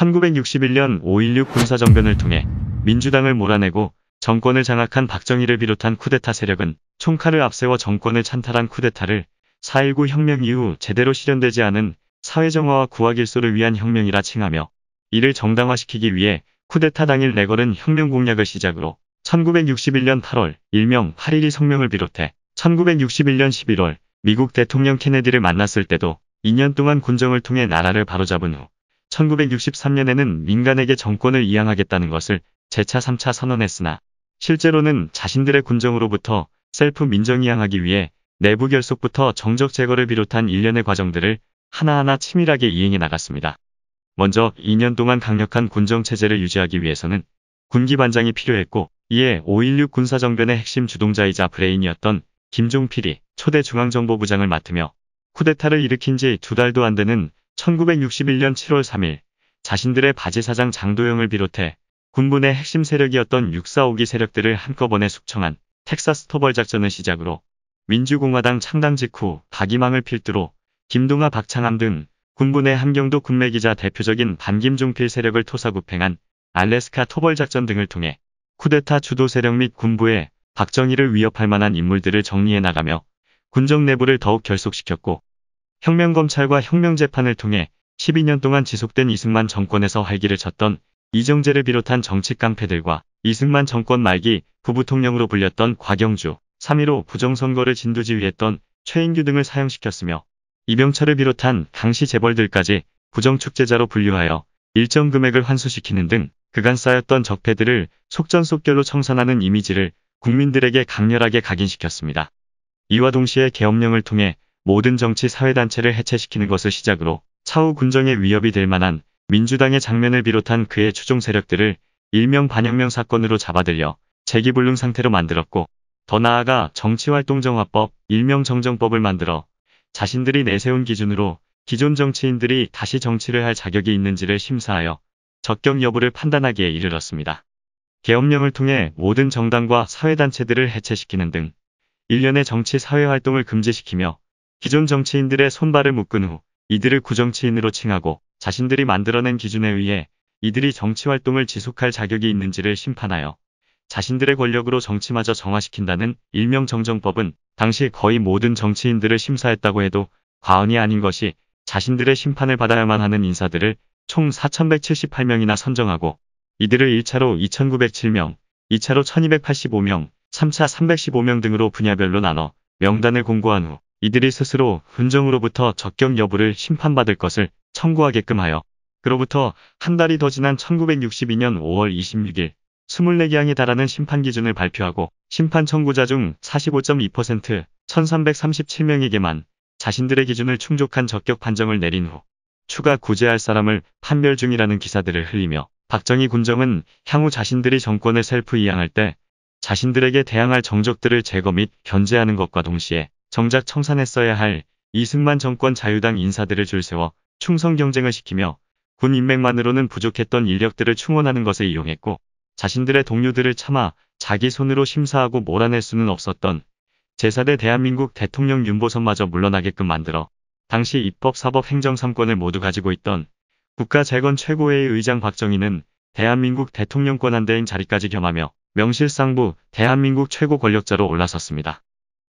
1961년 5.16 군사정변을 통해 민주당을 몰아내고 정권을 장악한 박정희를 비롯한 쿠데타 세력은 총칼을 앞세워 정권을 찬탈한 쿠데타를 4.19 혁명 이후 제대로 실현되지 않은 사회정화와 구하길소를 위한 혁명이라 칭하며 이를 정당화시키기 위해 쿠데타 당일 레거는 혁명 공약을 시작으로 1961년 8월 일명 8.12 성명을 비롯해 1961년 11월 미국 대통령 케네디를 만났을 때도 2년 동안 군정을 통해 나라를 바로잡은 후 1963년에는 민간에게 정권을 이양하겠다는 것을 재차 3차 선언했으나 실제로는 자신들의 군정으로부터 셀프 민정 이양하기 위해 내부 결속부터 정적 제거를 비롯한 일련의 과정들을 하나하나 치밀하게 이행해 나갔습니다. 먼저 2년 동안 강력한 군정체제를 유지하기 위해서는 군기반장이 필요했고 이에 5.16 군사정변의 핵심 주동자이자 브레인이었던 김종필이 초대 중앙정보부장을 맡으며 쿠데타를 일으킨 지 두 달도 안 되는 1961년 7월 3일 자신들의 바지사장 장도영을 비롯해 군부의 핵심 세력이었던 645기 세력들을 한꺼번에 숙청한 텍사스 토벌 작전을 시작으로 민주공화당 창당 직후 박이망을 필두로 김동아 박창암 등군부의 함경도 군매기자 대표적인 반김종필 세력을 토사구팽한 알래스카 토벌 작전 등을 통해 쿠데타 주도 세력 및 군부의 박정희를 위협할 만한 인물들을 정리해 나가며 군정 내부를 더욱 결속시켰고 혁명검찰과 혁명재판을 통해 12년 동안 지속된 이승만 정권에서 활기를 쳤던 이정재를 비롯한 정치 깡패들과 이승만 정권 말기 부부통령으로 불렸던 곽영주, 3.15 부정선거를 진두지휘했던 최인규 등을 사용시켰으며 이병철을 비롯한 당시 재벌들까지 부정축제자로 분류하여 일정 금액을 환수시키는 등 그간 쌓였던 적폐들을 속전속결로 청산하는 이미지를 국민들에게 강렬하게 각인시켰습니다. 이와 동시에 계엄령을 통해 모든 정치 사회단체를 해체시키는 것을 시작으로 차후 군정의 위협이 될 만한 민주당의 장면을 비롯한 그의 추종 세력들을 일명 반영명 사건으로 잡아들여 재기불능 상태로 만들었고 더 나아가 정치활동정화법, 일명 정정법을 만들어 자신들이 내세운 기준으로 기존 정치인들이 다시 정치를 할 자격이 있는지를 심사하여 적격 여부를 판단하기에 이르렀습니다. 개업령을 통해 모든 정당과 사회단체들을 해체시키는 등 일련의 정치 사회활동을 금지시키며 기존 정치인들의 손발을 묶은 후 이들을 구정치인으로 칭하고 자신들이 만들어낸 기준에 의해 이들이 정치활동을 지속할 자격이 있는지를 심판하여 자신들의 권력으로 정치마저 정화시킨다는 일명정정법은 당시 거의 모든 정치인들을 심사했다고 해도 과언이 아닌 것이 자신들의 심판을 받아야만 하는 인사들을 총 4,178명이나 선정하고 이들을 1차로 2,907명, 2차로 1,285명, 3차 315명 등으로 분야별로 나눠 명단을 공고한 후 이들이 스스로 군정으로부터 적격 여부를 심판받을 것을 청구하게끔 하여 그로부터 한 달이 더 지난 1962년 5월 26일 2 4기항에 달하는 심판 기준을 발표하고 심판 청구자 중 45.2% 1337명에게만 자신들의 기준을 충족한 적격 판정을 내린 후 추가 구제할 사람을 판별 중이라는 기사들을 흘리며 박정희 군정은 향후 자신들이 정권을 셀프 이양할 때 자신들에게 대항할 정적들을 제거 및 견제하는 것과 동시에 정작 청산했어야 할 이승만 정권 자유당 인사들을 줄세워 충성 경쟁을 시키며 군 인맥만으로는 부족했던 인력들을 충원하는 것에 이용했고 자신들의 동료들을 참아 자기 손으로 심사하고 몰아낼 수는 없었던 제4대 대한민국 대통령 윤보선마저 물러나게끔 만들어 당시 입법, 사법, 행정 3권을 모두 가지고 있던 국가재건 최고회의 의장 박정희는 대한민국 대통령권 한대인 자리까지 겸하며 명실상부 대한민국 최고 권력자로 올라섰습니다.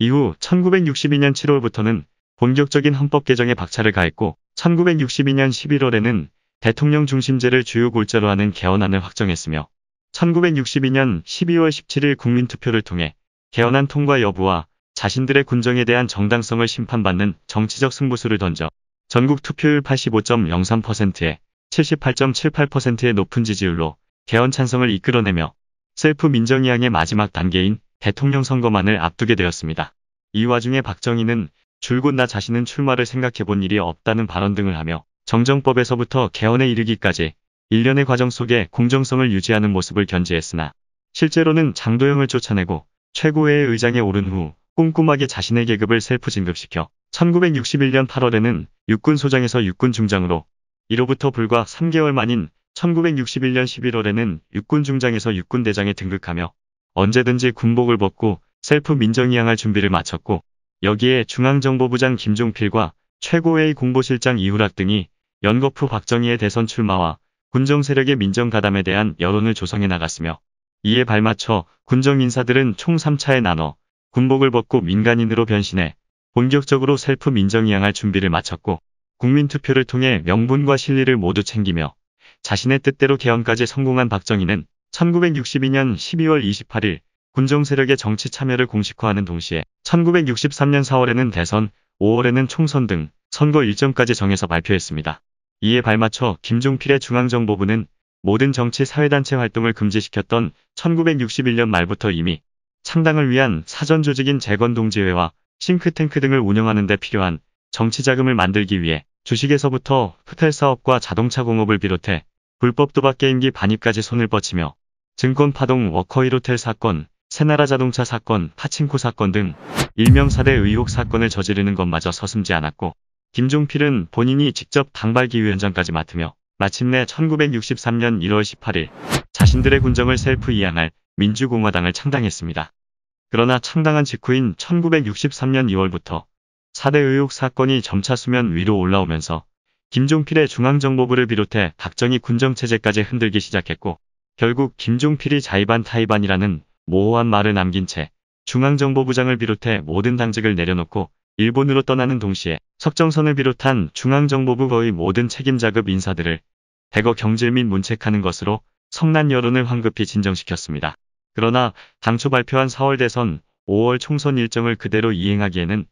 이후 1962년 7월부터는 본격적인 헌법 개정에 박차를 가했고 1962년 11월에는 대통령 중심제를 주요 골자로 하는 개헌안을 확정했으며 1962년 12월 17일 국민투표를 통해 개헌안 통과 여부와 자신들의 군정에 대한 정당성을 심판받는 정치적 승부수를 던져 전국 투표율 85.03%에 78.78%의 높은 지지율로 개헌 찬성을 이끌어내며 셀프 민정이항의 마지막 단계인 대통령 선거만을 앞두게 되었습니다. 이 와중에 박정희는 줄곧 나 자신은 출마를 생각해 본 일이 없다는 발언 등을 하며 정정법에서부터 개헌에 이르기까지 일련의 과정 속에 공정성을 유지하는 모습을 견지했으나 실제로는 장도영을 쫓아내고 최고의 의장에 오른 후 꼼꼼하게 자신의 계급을 셀프 진급시켜 1961년 8월에는 육군 소장에서 육군 중장으로 이로부터 불과 3개월 만인 1961년 11월에는 육군 중장에서 육군 대장에 등극하며 언제든지 군복을 벗고 셀프 민정이양할 준비를 마쳤고 여기에 중앙정보부장 김종필과 최고의 공보실장 이후락 등이 연거푸 박정희의 대선 출마와 군정세력의 민정가담에 대한 여론을 조성해 나갔으며 이에 발맞춰 군정인사들은 총 3차에 나눠 군복을 벗고 민간인으로 변신해 본격적으로 셀프 민정이양할 준비를 마쳤고 국민투표를 통해 명분과 실리를 모두 챙기며 자신의 뜻대로 개헌까지 성공한 박정희는 1962년 12월 28일 군정 세력의 정치 참여를 공식화하는 동시에 1963년 4월에는 대선, 5월에는 총선 등 선거 일정까지 정해서 발표했습니다. 이에 발맞춰 김종필의 중앙정보부는 모든 정치 사회단체 활동을 금지시켰던 1961년 말부터 이미 창당을 위한 사전 조직인 재건동지회와 싱크탱크 등을 운영하는 데 필요한 정치 자금을 만들기 위해 주식에서부터 호텔 사업과 자동차 공업을 비롯해 불법 도박 게임기 반입까지 손을 뻗치며 증권 파동 워커힐 로텔 사건, 새나라 자동차 사건, 파친코 사건 등 일명 4대 의혹 사건을 저지르는 것마저 서슴지 않았고 김종필은 본인이 직접 당발기 위원장까지 맡으며 마침내 1963년 1월 18일 자신들의 군정을 셀프 이양할 민주공화당을 창당했습니다. 그러나 창당한 직후인 1963년 2월부터 4대 의혹 사건이 점차 수면 위로 올라오면서 김종필의 중앙정보부를 비롯해 박정희 군정체제까지 흔들기 시작했고 결국 김종필이 자의반 타의반이라는 모호한 말을 남긴 채 중앙정보부장을 비롯해 모든 당직을 내려놓고 일본으로 떠나는 동시에 석정선을 비롯한 중앙정보부 거의 모든 책임자급 인사들을 대거 경질 및 문책하는 것으로 성난 여론을 황급히 진정시켰습니다. 그러나 당초 발표한 4월 대선 5월 총선 일정을 그대로 이행하기에는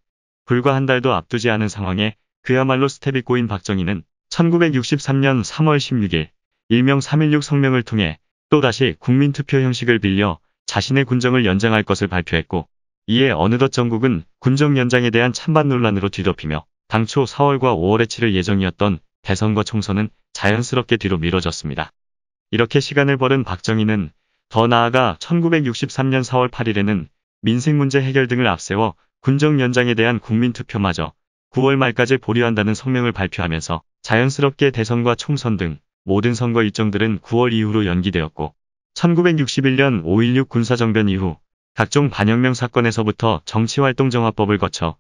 불과 한 달도 앞두지 않은 상황에 그야말로 스텝이 꼬인 박정희는 1963년 3월 16일 일명 3.16 성명을 통해 또다시 국민투표 형식을 빌려 자신의 군정을 연장할 것을 발표했고 이에 어느덧 전국은 군정 연장에 대한 찬반 논란으로 뒤덮이며 당초 4월과 5월에 치를 예정이었던 대선과 총선은 자연스럽게 뒤로 미뤄졌습니다. 이렇게 시간을 벌은 박정희는 더 나아가 1963년 4월 8일에는 민생 문제 해결 등을 앞세워 군정 연장에 대한 국민투표마저 9월 말까지 보류한다는 성명을 발표하면서 자연스럽게 대선과 총선 등 모든 선거 일정들은 9월 이후로 연기되었고 1961년 5.16 군사정변 이후 각종 반영명 사건에서부터 정치활동정화법을 거쳐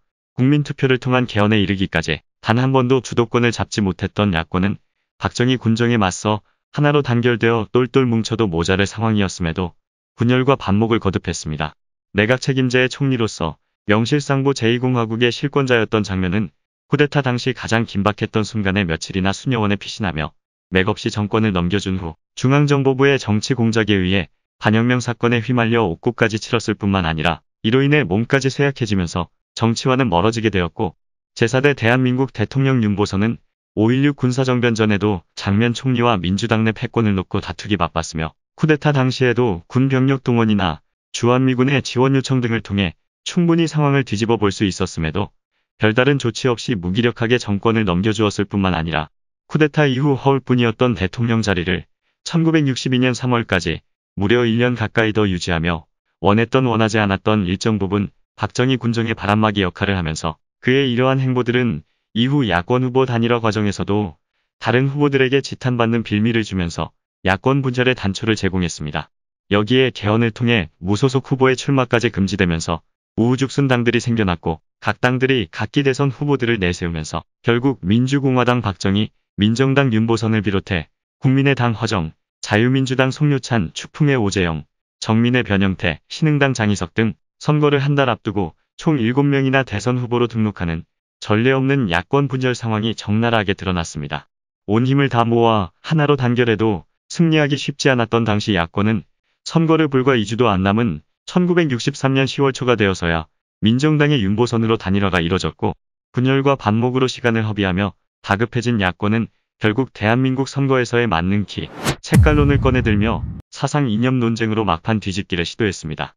국민투표를 통한 개헌에 이르기까지 단 한 번도 주도권을 잡지 못했던 야권은 박정희 군정에 맞서 하나로 단결되어 똘똘 뭉쳐도 모자랄 상황이었음에도 분열과 반목을 거듭했습니다. 내각 책임자의 총리로서 명실상부 제2공화국의 실권자였던 장면은 쿠데타 당시 가장 긴박했던 순간에 며칠이나 수녀원에 피신하며 맥없이 정권을 넘겨준 후 중앙정보부의 정치 공작에 의해 반영명 사건에 휘말려 옥고까지 치렀을 뿐만 아니라 이로 인해 몸까지 쇠약해지면서 정치와는 멀어지게 되었고 제4대 대한민국 대통령 윤보선은 5.16 군사정변 전에도 장면 총리와 민주당 내 패권을 놓고 다투기 바빴으며 쿠데타 당시에도 군 병력 동원이나 주한미군의 지원 요청 등을 통해 충분히 상황을 뒤집어 볼 수 있었음에도 별다른 조치 없이 무기력하게 정권을 넘겨주었을 뿐만 아니라 쿠데타 이후 허울뿐이었던 대통령 자리를 1962년 3월까지 무려 1년 가까이 더 유지하며 원했던 원하지 않았던 일정 부분 박정희 군정의 바람막이 역할을 하면서 그의 이러한 행보들은 이후 야권 후보 단일화 과정에서도 다른 후보들에게 지탄받는 빌미를 주면서 야권 분절의 단초를 제공했습니다. 여기에 개헌을 통해 무소속 후보의 출마까지 금지되면서 우후죽순 당들이 생겨났고 각 당들이 각기 대선 후보들을 내세우면서 결국 민주공화당 박정희, 민정당 윤보선을 비롯해 국민의당 허정, 자유민주당 송유찬, 추풍의 오재영, 정민의 변영태, 신흥당 장희석 등 선거를 한 달 앞두고 총 7명이나 대선 후보로 등록하는 전례 없는 야권 분열 상황이 적나라하게 드러났습니다. 온 힘을 다 모아 하나로 단결해도 승리하기 쉽지 않았던 당시 야권은 선거를 불과 2주도 안 남은 1963년 10월 초가 되어서야 민정당의 윤보선으로 단일화가 이뤄졌고 분열과 반목으로 시간을 허비하며 다급해진 야권은 결국 대한민국 선거에서의 맞는 키, 색깔론을 꺼내들며 사상 이념 논쟁으로 막판 뒤집기를 시도했습니다.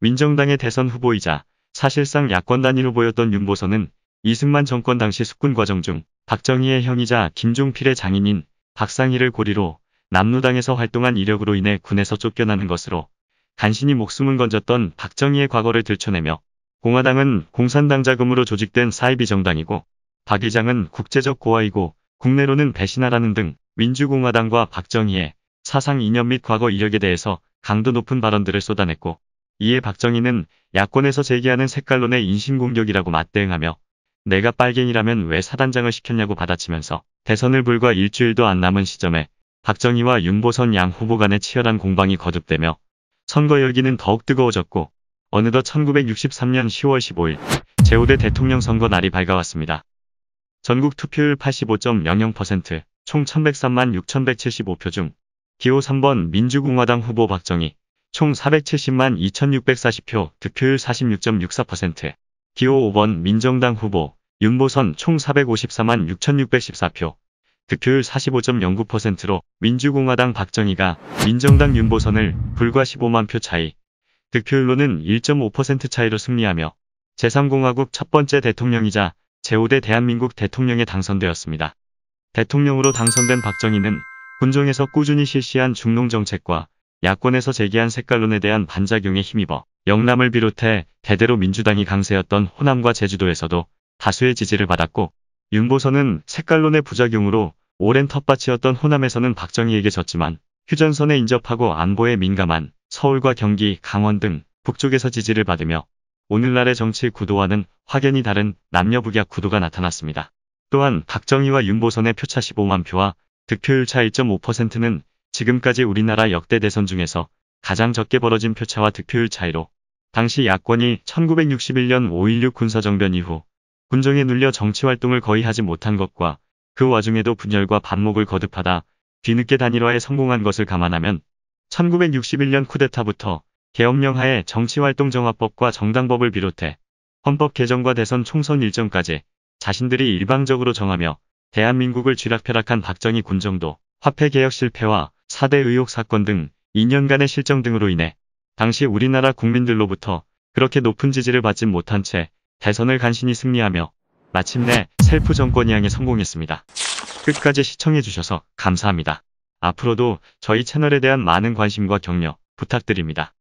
민정당의 대선 후보이자 사실상 야권 단일 후보였던 윤보선은 이승만 정권 당시 숙군 과정 중 박정희의 형이자 김종필의 장인인 박상희를 고리로 남루당에서 활동한 이력으로 인해 군에서 쫓겨나는 것으로 간신히 목숨은 건졌던 박정희의 과거를 들춰내며 공화당은 공산당 자금으로 조직된 사이비 정당이고 박 의장은 국제적 고아이고 국내로는 배신하라는 등 민주공화당과 박정희의 사상 이념 및 과거 이력에 대해서 강도 높은 발언들을 쏟아냈고 이에 박정희는 야권에서 제기하는 색깔론의 인신공격이라고 맞대응하며 내가 빨갱이라면 왜 사단장을 시켰냐고 받아치면서 대선을 불과 일주일도 안 남은 시점에 박정희와 윤보선 양 후보 간의 치열한 공방이 거듭되며 선거 열기는 더욱 뜨거워졌고 어느덧 1963년 10월 15일 제5대 대통령 선거 날이 밝아왔습니다. 전국 투표율 85.00%, 총 1103만 6175표 중 기호 3번 민주공화당 후보 박정희, 총 470만 2640표, 득표율 46.64%, 기호 5번 민정당 후보 윤보선 총 454만 6614표, 득표율 그 45.09%로 민주공화당 박정희가 민정당 윤보선을 불과 15만 표 차이, 득표율로는 그 1.5% 차이로 승리하며 제3공화국 첫 번째 대통령이자 제5대 대한민국 대통령에 당선되었습니다. 대통령으로 당선된 박정희는 군정에서 꾸준히 실시한 중농정책과 야권에서 제기한 색깔론에 대한 반작용에 힘입어 영남을 비롯해 대대로 민주당이 강세였던 호남과 제주도에서도 다수의 지지를 받았고 윤보선은 색깔론의 부작용으로 오랜 텃밭이었던 호남에서는 박정희에게 졌지만 휴전선에 인접하고 안보에 민감한 서울과 경기, 강원 등 북쪽에서 지지를 받으며 오늘날의 정치 구도와는 확연히 다른 남녀북약 구도가 나타났습니다. 또한 박정희와 윤보선의 표차 15만 표와 득표율차 1.5%는 지금까지 우리나라 역대 대선 중에서 가장 적게 벌어진 표차와 득표율 차이로 당시 야권이 1961년 5.16 군사정변 이후 군정에 눌려 정치활동을 거의 하지 못한 것과 그 와중에도 분열과 반목을 거듭하다 뒤늦게 단일화에 성공한 것을 감안하면 1961년 쿠데타부터 개혁령 하에 정치활동정화법과 정당법을 비롯해 헌법 개정과 대선 총선 일정까지 자신들이 일방적으로 정하며 대한민국을 쥐락펴락한 박정희 군정도 화폐개혁 실패와 4대 의혹 사건 등 2년간의 실정 등으로 인해 당시 우리나라 국민들로부터 그렇게 높은 지지를 받진 못한 채 대선을 간신히 승리하며 마침내 셀프 정권이양에 성공했습니다. 끝까지 시청해주셔서 감사합니다. 앞으로도 저희 채널에 대한 많은 관심과 격려 부탁드립니다.